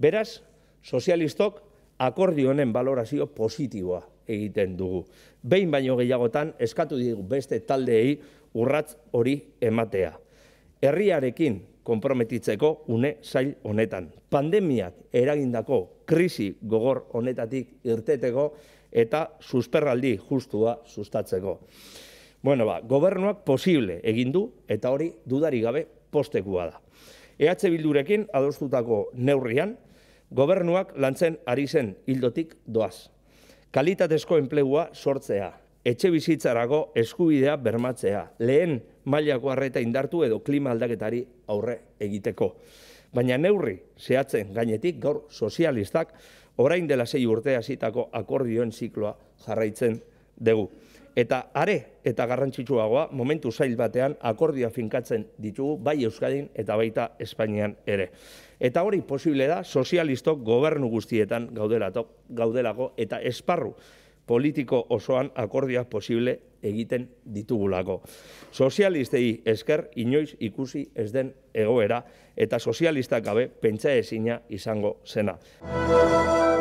Beraz, sozialistok akordio honen valorazio positiboa egiten dugu. Behin baino gehiagotan eskatu digu beste taldeei urrat hori ematea. Herriarekin konprometitzeko une zail honetan. Pandemiak eragindako krisi gogor honetatik irteteko eta susperraldi justua sustatzeko. Bueno, ba, gobernuak posible egin du eta hori dudari gabe postekua da. EH Bildurekin adostutako neurrian, gobernuak lantzen ari zen hildotik doaz. Kalitatezko enplegua sortzea, etxe bizitzarako eskubidea bermatzea, lehen mailako arreta indartu edo klima aldaketari aurre egiteko. Baina neurri zehatzen gainetik gaur sozialistak orain dela sei urtea zitako akordioen zikloa jarraitzen dugu. Eta are eta garrantzitsuagoa momentu zail batean akordioa finkatzen ditugu bai Euskadin eta baita Espainian ere. Eta hori posible da sozialistok gobernu guztietan gaudelako, eta esparru politiko osoan akordioa posible egiten ditugulako. Sozialistei esker inoiz ikusi ez den egoera eta sozialistak gabe pentsa ezina izango zena.